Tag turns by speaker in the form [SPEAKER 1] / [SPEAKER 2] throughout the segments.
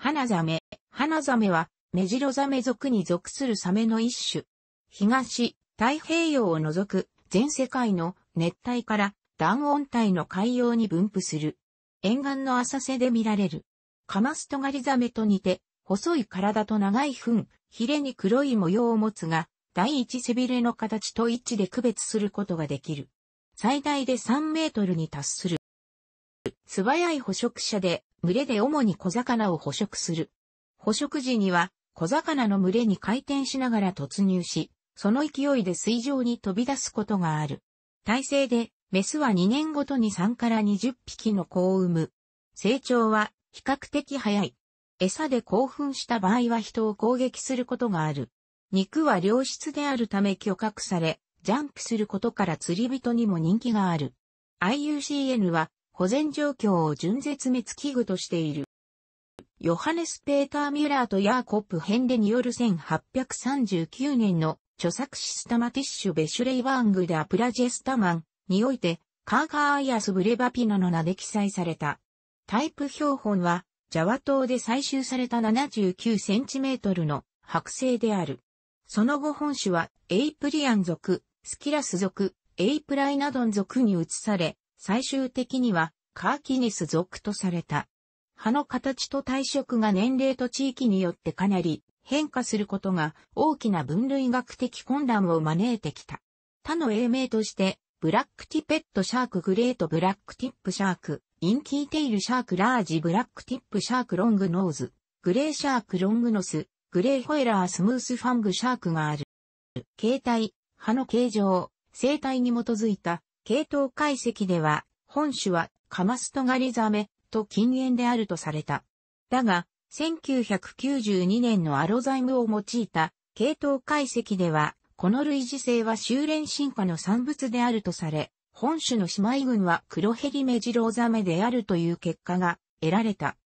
[SPEAKER 1] 花ザメ。花ザメは、メジロザメ族に属するサメの一種。東、太平洋を除く全世界の熱帯から暖温帯の海洋に分布する。沿岸の浅瀬で見られる。カマストガリザメと似て、細い体と長い糞、ヒレに黒い模様を持つが、第一背びれの形と一致で区別することができる。最大で3メートルに達する。素早い捕食者で群れで主に小魚を捕食する。捕食時には、小魚の群れに回転しながら突入し、その勢いで水上に飛び出すことがある。体制で、メスは2年ごとに3から20匹の子を産む。成長は比較的早い。餌で興奮した場合は人を攻撃することがある。肉は良質であるため許可され、ジャンプすることから釣り人にも人気がある。IUCN は保全状況を純絶滅危惧としている。ヨハネス・ペーター・ミュラーとヤーコップ・ヘンデによる1839年の著作シスタマティッシュ・ベシュレイワング・ダ・プラジェスタマンにおいて、カーカー・アイアス・ブレバピノの名で記載された。タイプ標本は、ジャワ島で採集された 79cm の剥製である。その後本種は、エイプリアン族、スキラス族、エイプライナドン族に移され、最終的には、カーキニス属とされた。葉の形と体色が年齢と地域によってかなり変化することが大きな分類学的混乱を招いてきた。他の英名として、ブラックティペットシャークグレートブラックティップシャーク、インキーテイルシャークラージブラックティップシャークロングノーズ、グレーシャークロングノス、グレーホエラースムースファングシャークがある。形態、葉の形状、生態に基づいた系統解析では、本種はカマストガリザメと禁煙であるとされた。だが、1992年のアロザイムを用いた系統解析では、この類似性は修練進化の産物であるとされ、本種の姉妹群は黒ヘリメジロザメであるという結果が得られた。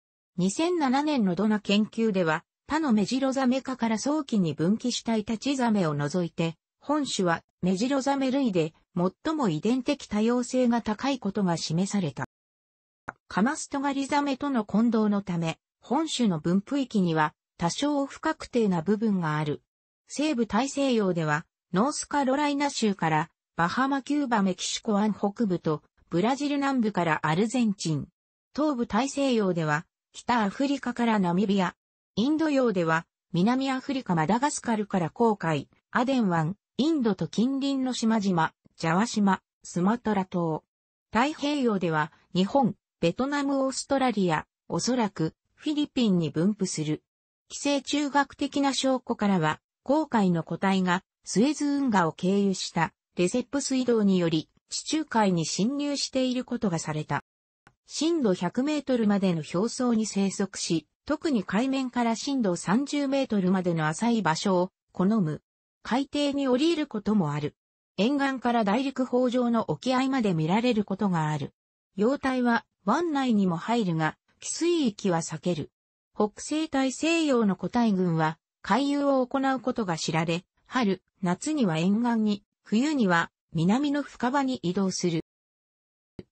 [SPEAKER 1] 2007年のドナ研究では、他のメジロザメ科から早期に分岐したイタチザメを除いて、本種はメジロザメ類で最も遺伝的多様性が高いことが示された。カマストガリザメとの混同のため、本種の分布域には多少不確定な部分がある。西部大西洋では、ノースカロライナ州からバハマキューバメキシコ湾北部とブラジル南部からアルゼンチン。東部大西洋では北アフリカからナミビア。インド洋では南アフリカマダガスカルから航海、アデン湾、インドと近隣の島々、ジャワ島、スマトラ島。太平洋では、日本、ベトナム、オーストラリア、おそらく、フィリピンに分布する。寄生中学的な証拠からは、航海の個体がスエズ運河を経由したレセップ水道により地中海に侵入していることがされた。深度100メートルまでの表層に生息し、特に海面から深度30メートルまでの浅い場所を好む。海底に降りることもある。沿岸から大陸方上の沖合まで見られることがある。幼体は湾内にも入るが、寄水域は避ける。北西大西洋の個体群は、海遊を行うことが知られ、春、夏には沿岸に、冬には南の深場に移動する。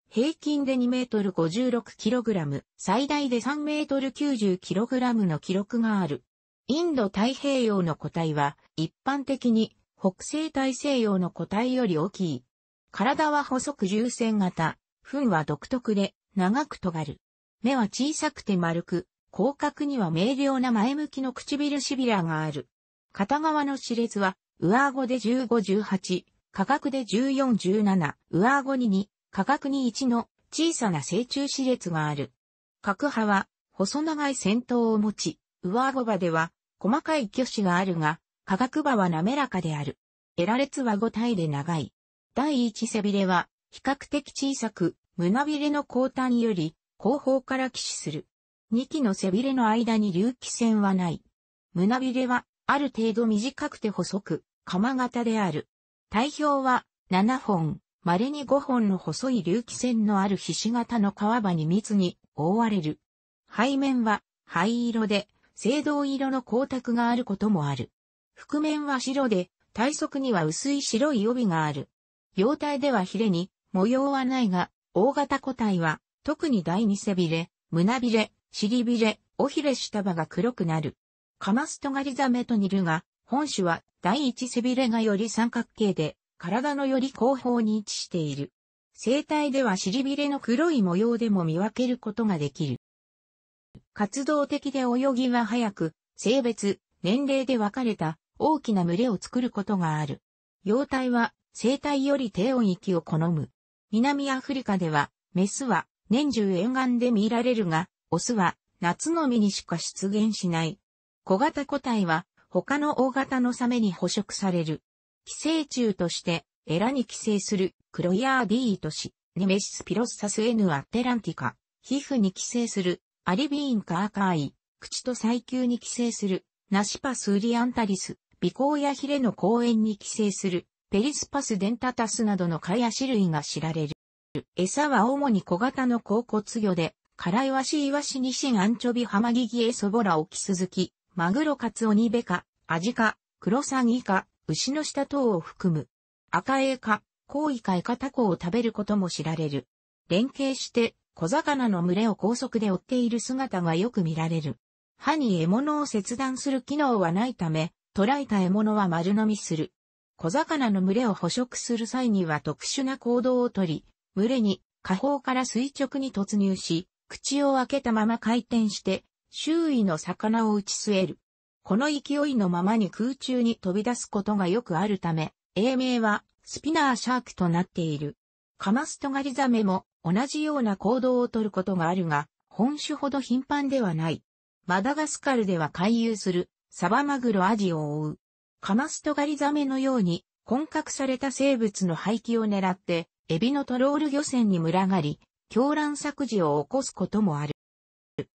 [SPEAKER 1] 平均で2メートル56キログラム、最大で3メートル90キログラムの記録がある。インド太平洋の個体は、一般的に北西大西洋の個体より大きい。体は細く重線型、糞は独特で長く尖る。目は小さくて丸く、広角には明瞭な前向きの唇しびらがある。片側の歯列は、上顎で15、18、価格で14、17、上顎に2、価格に1の小さな正中歯列がある。角派は、細長い先頭を持ち、上顎場では、細かい挙手があるが、科学場は滑らかである。エラ列は5体で長い。第1背びれは、比較的小さく、胸びれの後端より、後方から起始する。2機の背びれの間に隆起線はない。胸びれは、ある程度短くて細く、鎌型である。体表は、7本、稀に5本の細い隆起線のある皮脂型の川場に密に覆われる。背面は、灰色で、青銅色の光沢があることもある。覆面は白で、体側には薄い白い帯がある。様体ではヒレに模様はないが、大型個体は、特に第二背びれ、胸びれ、尻びれ、尾ひれ下葉が黒くなる。カマストガリザメと似るが、本種は第一背びれがより三角形で、体のより後方に位置している。生体では尻びれの黒い模様でも見分けることができる。活動的で泳ぎは早く、性別、年齢で分かれた大きな群れを作ることがある。幼体は生体より低温域を好む。南アフリカでは、メスは年中沿岸で見られるが、オスは夏のみにしか出現しない。小型個体は他の大型のサメに捕食される。寄生虫としてエラに寄生するクロイアーディートシ、ネメシスピロッサス N アテランティカ、皮膚に寄生するアリビーンカーカーイ、口と細球に寄生するナシパスウリアンタリス、尾行やヒレの公園に寄生する、ペリスパスデンタタスなどの貝や種類が知られる。餌は主に小型の甲骨魚で、辛いわしイワシニシンアンチョビハマギギエソボラオキスズキ、マグロカツオニベカ、アジカ、クロサギイカ、牛の下等を含む。赤エイカ、コウイカエカタコを食べることも知られる。連携して、小魚の群れを高速で追っている姿がよく見られる。歯に獲物を切断する機能はないため、捕らえた獲物は丸飲みする。小魚の群れを捕食する際には特殊な行動をとり、群れに下方から垂直に突入し、口を開けたまま回転して、周囲の魚を打ち据える。この勢いのままに空中に飛び出すことがよくあるため、英名はスピナーシャークとなっている。カマストガリザメも同じような行動をとることがあるが、本種ほど頻繁ではない。マダガスカルでは回遊するサバマグロアジを追う。カマストガリザメのように、混獲された生物の廃棄を狙って、エビのトロール漁船に群がり、狂乱作事を起こすこともある。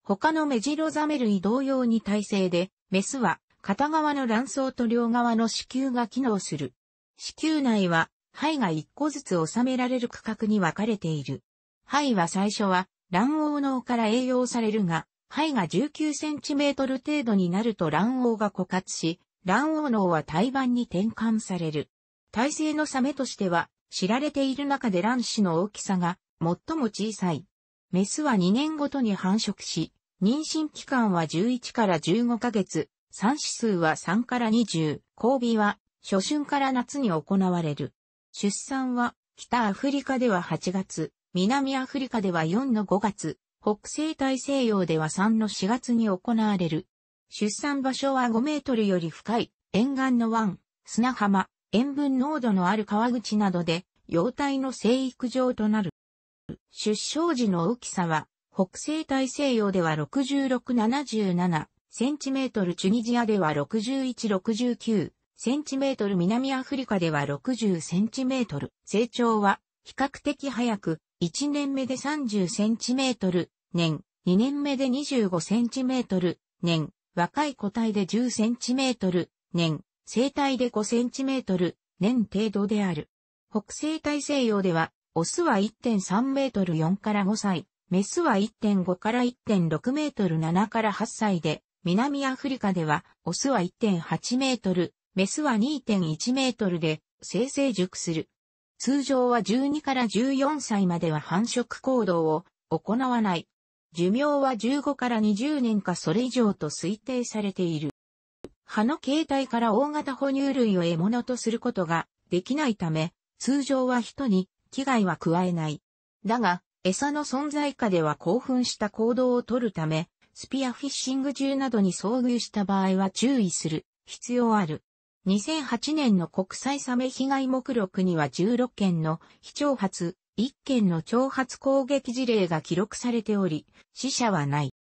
[SPEAKER 1] 他のメジロザメ類同様に耐性で、メスは片側の卵巣と両側の子宮が機能する。子宮内は肺が一個ずつ収められる区画に分かれている。肺は最初は卵黄脳から栄養されるが、肺が19センチメートル程度になると卵黄が枯渇し、卵黄脳は胎盤に転換される。体制のサメとしては、知られている中で卵子の大きさが最も小さい。メスは2年ごとに繁殖し、妊娠期間は11から15ヶ月、産子数は3から20、交尾は初春から夏に行われる。出産は北アフリカでは8月、南アフリカでは4の5月、北西大西洋では3の4月に行われる。出産場所は5メートルより深い沿岸の湾、砂浜、塩分濃度のある川口などで、幼体の生育場となる。出生時の大きさは、北西大西洋では6677センチメートル、チュニジアでは61、69、センチメートル南アフリカでは60センチメートル。成長は比較的早く、1年目で30センチメートル、年、2年目で25センチメートル、年、若い個体で10センチメートル、年、生体で5センチメートル、年程度である。北西大西洋では、オスは1.3メートル4から5歳、メスは1.5から1.6メートル7から8歳で、南アフリカでは、オスは1.8メートル、メスは2.1メートルで、生成熟する。通常は12から14歳までは繁殖行動を行わない。寿命は15から20年かそれ以上と推定されている。葉の形態から大型哺乳類を獲物とすることができないため、通常は人に危害は加えない。だが、餌の存在下では興奮した行動をとるため、スピアフィッシング中などに遭遇した場合は注意する必要ある。2008年の国際サメ被害目録には16件の非挑発、一件の挑発攻撃事例が記録されており、死者はない。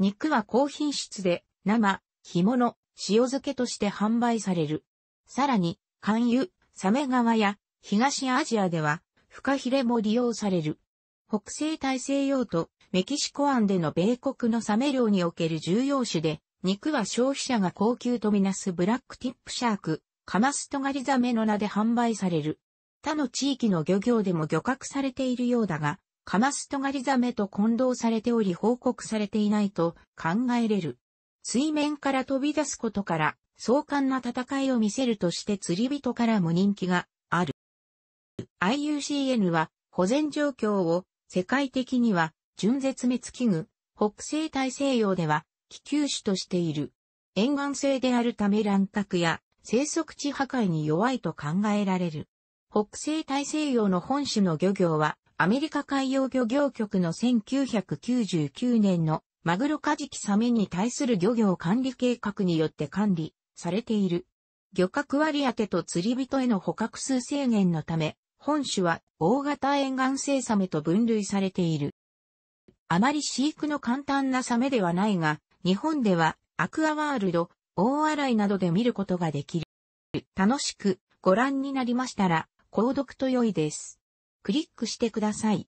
[SPEAKER 1] 肉は高品質で、生、干物、塩漬けとして販売される。さらに、関油、サメ川や、東アジアでは、フカヒレも利用される。北西大西洋とメキシコ湾での米国のサメ漁における重要種で、肉は消費者が高級とみなすブラックティップシャーク、カマストガリザメの名で販売される。他の地域の漁業でも漁獲されているようだが、カマストガリザメと混同されており報告されていないと考えれる。水面から飛び出すことから、壮観な戦いを見せるとして釣り人からも人気がある。IUCN は保全状況を世界的には純絶滅危惧、北西大西洋では気球種としている。沿岸性であるため乱獲や生息地破壊に弱いと考えられる。北西大西洋の本種の漁業は、アメリカ海洋漁業局の1999年のマグロカジキサメに対する漁業管理計画によって管理されている。漁獲割当と釣り人への捕獲数制限のため、本種は大型沿岸性サメと分類されている。あまり飼育の簡単なサメではないが、日本ではアクアワールド、大洗などで見ることができる。楽しくご覧になりましたら、購読と良いです。クリックしてください。